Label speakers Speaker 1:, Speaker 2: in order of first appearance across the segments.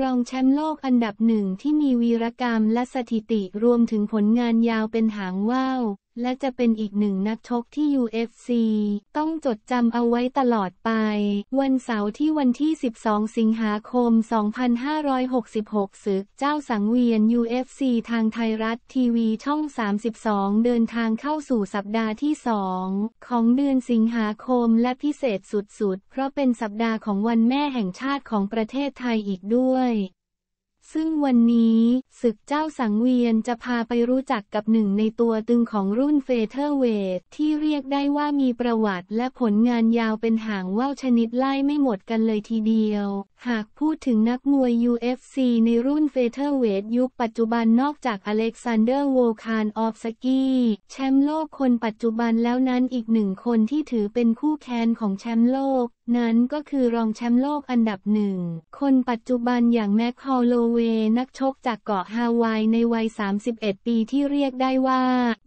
Speaker 1: รองแชมป์โลกอันดับหนึ่งที่มีวีรกรรมและสถิติรวมถึงผลงานยาวเป็นหางว่าวและจะเป็นอีกหนึ่งนักชกที่ UFC ต้องจดจำเอาไว้ตลอดไป วันเสาร์ที่วันที่ 12 สิงหาคม 2566ศึกเจ้าสังเวียน UFC ทางไทยรัฐทีวีช่อง 32 เดินทางเข้าสู่สัปดาห์ที่ 2 ของเดือนสิงหาคมและพิเศษสุดๆ เพราะเป็นสัปดาห์ของวันแม่แห่งชาติของประเทศไทยอีกด้วยซึ่งวันนี้ ศึกเจ้าสังเวียนจะพาไปรู้จักกับหนึ่งในตัวตึงของรุ่นเฟเธอร์เวทที่เรียกได้ว่ามีประวัติและผลงานยาวเป็นหางว่าวชนิดไล่ไม่หมดกันเลยทีเดียวหากพูดถึงนักมวย UFC ในรุ่นเฟเธอร์เวทยุคปัจจุบันนอกจากอเล็กซานเดอร์โวคารออฟสกี้แชมป์โลกคนปัจจุบันแล้วนั้นอีกหนึ่งคนที่ถือเป็นคู่แค้นของแชมป์โลก นั้นก็คือรองแชมป์โลกอันดับหนึ่ง คนปัจจุบันอย่างแม็กฮอลโลเวนักชกจากเกาะฮาวายในวัย 31 ปีที่เรียกได้ว่า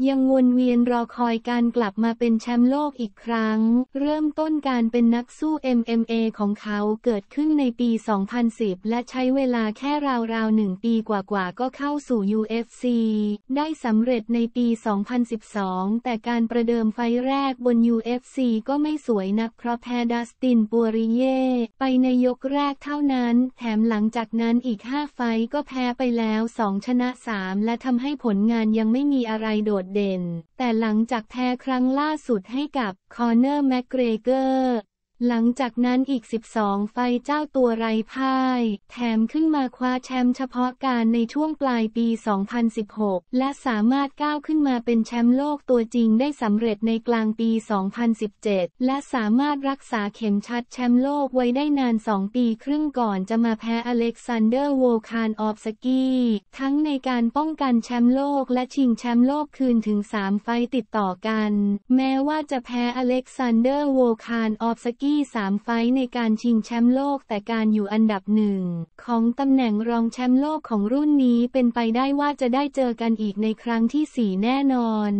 Speaker 1: ยังวนเวียนรอคอยการกลับมาเป็นแชมป์โลกอีกครั้ง เริ่มต้นการเป็นนักสู้ MMA ของเขาเกิดขึ้นในปปี 2010 และใช้เวลาแค่ราวๆหนึ่งปีกว่าๆ ก็เข้าสู่ UFC ได้สำเร็จในปี 2012 แต่การประเดิมไฟแรกบน UFC ก็ไม่สวยนัก เพราะแพ้ดัสตินปัวริเย่ ไปในยกแรกเท่านั้น แถมหลังจากนั้นอีก 5 ไฟก็แพ้ไปแล้ว 2 ชนะ 3 และทำให้ผลงานยังไม่มีอะไรโดดเด่น แต่หลังจากแพ้ครั้งล่าสุดให้กับคอเนอร์แมกเกรเกอร์หลังจากนั้นอีก 12 ไฟเจ้าตัวไร้พ่าย แถมขึ้นมาคว้าแชมป์เฉพาะการในช่วงปลายปี 2016 และสามารถก้าวขึ้นมาเป็นแชมป์โลกตัวจริงได้สำเร็จในกลางปี 2017 และสามารถรักษาเข็มชัดแชมป์โลกไว้ได้นาน 2 ปีครึ่งก่อนจะมาแพ้อเล็กซานเดอร์โวคานออฟสกี้ทั้งในการป้องกันแชมป์โลกและชิงแชมป์โลกคืนถึง 3 ไฟติดต่อกัน แม้ว่าจะแพ้อเล็กซานเดอร์โวคานออฟสกี้ที่3ไฟในการชิงแชมป์โลกแต่การอยู่อันดับหนึ่งของตำแหน่งรองแชมป์โลกของรุ่นนี้เป็นไปได้ว่าจะได้เจอกันอีกในครั้งที่ 4 แน่นอน